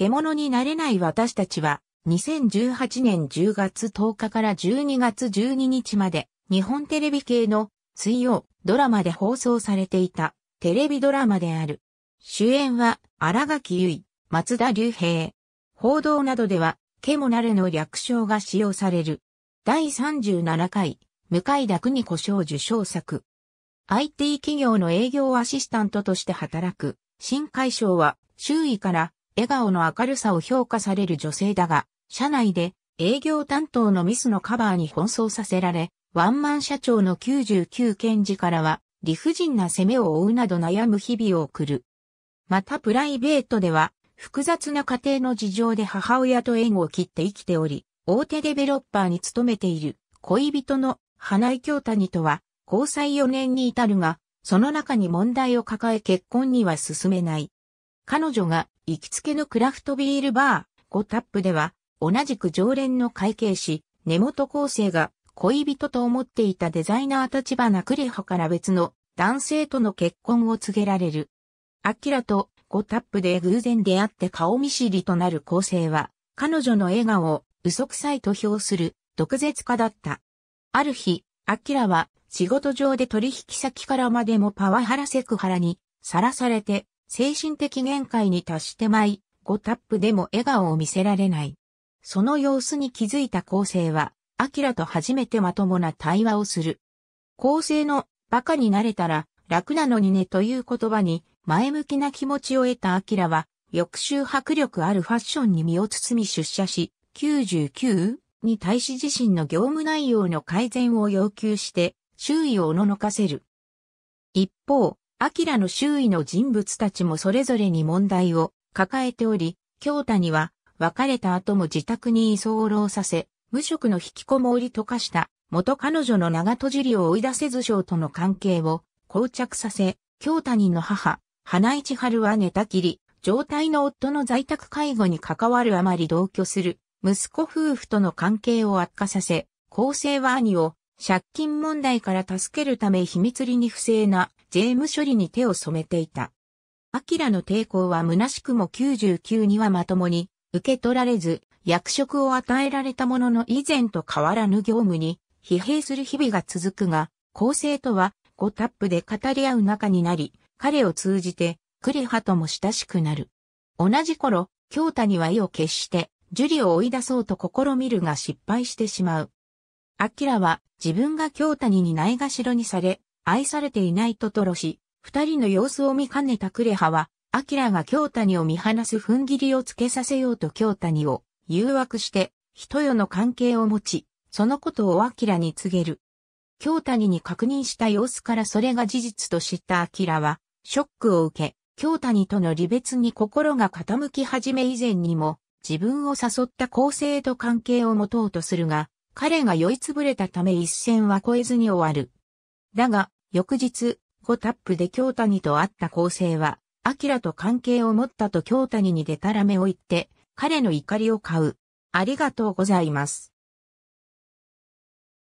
獣になれない私たちは、2018年10月10日から12月12日まで、日本テレビ系の水曜ドラマで放送されていたテレビドラマである。主演は荒垣結衣、松田龍平。報道などでは、ケモナれの略称が使用される。第37回、向井田邦子賞受賞作。IT 企業の営業アシスタントとして働く、新海賞は、周囲から笑顔の明るさを評価される女性だが、社内で営業担当のミスのカバーに奔走させられ、ワンマン社長の99検事からは理不尽な責めを負うなど悩む日々を送る。またプライベートでは複雑な家庭の事情で母親と縁を切って生きており、大手デベロッパーに勤めている恋人の花井京谷とは交際4年に至るが、その中に問題を抱え結婚には進めない。彼女が行きつけのクラフトビールバー、ゴタップでは、同じく常連の会計士、根本厚生が恋人と思っていたデザイナー立花クレハから別の男性との結婚を告げられる。アキラとゴタップで偶然出会って顔見知りとなる構成は、彼女の笑顔を嘘くさいと評する毒舌家だった。ある日、アキラは仕事上で取引先からまでもパワハラセクハラにさらされて精神的限界に達してまい、5タップでも笑顔を見せられない。その様子に気づいた構成は、アキラと初めてまともな対話をする。構成の、バカになれたら、楽なのにねという言葉に、前向きな気持ちを得たアキラは、翌週迫力あるファッションに身を包み出社し、99? に対し自身の業務内容の改善を要求して、周囲をおののかせる。一方、アキラの周囲の人物たちもそれぞれに問題を抱えており、京谷は別れた後も自宅に居候させ、無職の引きこもりとかした元彼女の長戸尻を追い出せず将との関係を膠着させ、京谷の母、花市春は寝たきり、状態の夫の在宅介護に関わるあまり同居する息子夫婦との関係を悪化させ、構成は兄を借金問題から助けるため秘密裏に不正な税務処理に手を染めていた。アキラの抵抗は虚しくも99にはまともに受け取られず、役職を与えられたものの以前と変わらぬ業務に疲弊する日々が続くが、構成とは5タップで語り合う仲になり、彼を通じてクレハとも親しくなる。同じ頃、京太には意を決して、ジュリを追い出そうと試みるが失敗してしまう。アキラは自分が京谷にないがしろにされ、愛されていないとトロし、二人の様子を見かねたクレハは、アキラが京谷を見放す踏ん切りをつけさせようと京谷を誘惑して、人よの関係を持ち、そのことをアキラに告げる。京谷に確認した様子からそれが事実と知ったアキラは、ショックを受け、京谷との離別に心が傾き始め以前にも、自分を誘った構成と関係を持とうとするが、彼が酔いつぶれたため一戦は超えずに終わる。だが、翌日、5タップで京谷と会った構成は、アキラと関係を持ったと京谷にデタラメを言って、彼の怒りを買う。ありがとうございます。